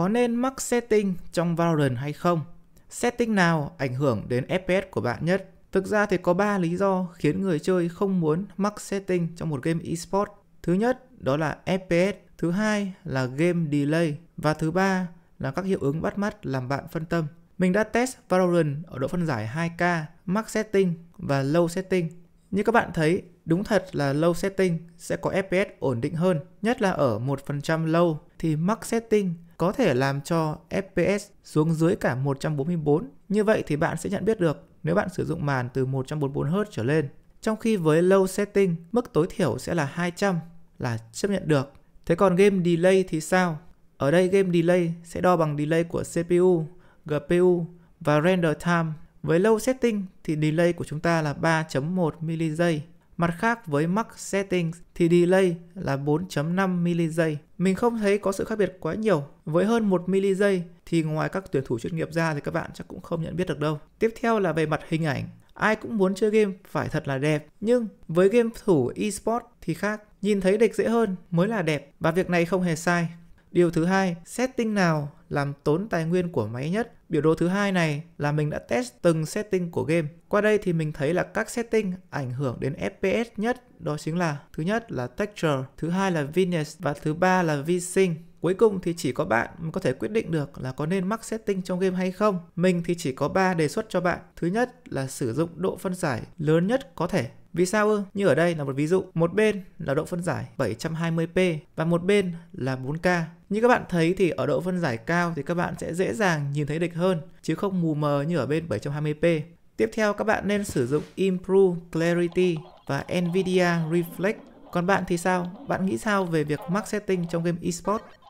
có nên mắc setting trong Valorant hay không? Setting nào ảnh hưởng đến FPS của bạn nhất? Thực ra thì có 3 lý do khiến người chơi không muốn mắc setting trong một game eSports. Thứ nhất đó là FPS, thứ hai là game delay và thứ ba là các hiệu ứng bắt mắt làm bạn phân tâm. Mình đã test Valorant ở độ phân giải 2K, mắc setting và low setting. Như các bạn thấy, đúng thật là low setting sẽ có FPS ổn định hơn, nhất là ở 1% low thì mắc setting có thể làm cho FPS xuống dưới cả 144. Như vậy thì bạn sẽ nhận biết được nếu bạn sử dụng màn từ 144Hz trở lên. Trong khi với low setting, mức tối thiểu sẽ là 200 là chấp nhận được. Thế còn game delay thì sao? Ở đây game delay sẽ đo bằng delay của CPU, GPU và render time. Với low setting thì delay của chúng ta là 3.1 miligiây Mặt khác với Max Settings thì delay là 4.5 mili giây. Mình không thấy có sự khác biệt quá nhiều. Với hơn 1 mili giây thì ngoài các tuyển thủ chuyên nghiệp ra thì các bạn chắc cũng không nhận biết được đâu. Tiếp theo là về mặt hình ảnh. Ai cũng muốn chơi game phải thật là đẹp, nhưng với game thủ eSports thì khác, nhìn thấy địch dễ hơn mới là đẹp và việc này không hề sai. Điều thứ hai, setting nào làm tốn tài nguyên của máy nhất. Biểu đồ thứ hai này là mình đã test từng setting của game. Qua đây thì mình thấy là các setting ảnh hưởng đến FPS nhất đó chính là thứ nhất là texture, thứ hai là vignette và thứ ba là vsync. Cuối cùng thì chỉ có bạn mới có thể quyết định được là có nên mắc setting trong game hay không. Mình thì chỉ có 3 đề xuất cho bạn. Thứ nhất là sử dụng độ phân giải lớn nhất có thể. Vì sao ư? Như ở đây là một ví dụ, một bên là độ phân giải 720p và một bên là 4K. Như các bạn thấy thì ở độ phân giải cao thì các bạn sẽ dễ dàng nhìn thấy địch hơn, chứ không mù mờ như ở bên 720p. Tiếp theo các bạn nên sử dụng Improve Clarity và NVIDIA Reflect. Còn bạn thì sao? Bạn nghĩ sao về việc max setting trong game eSports?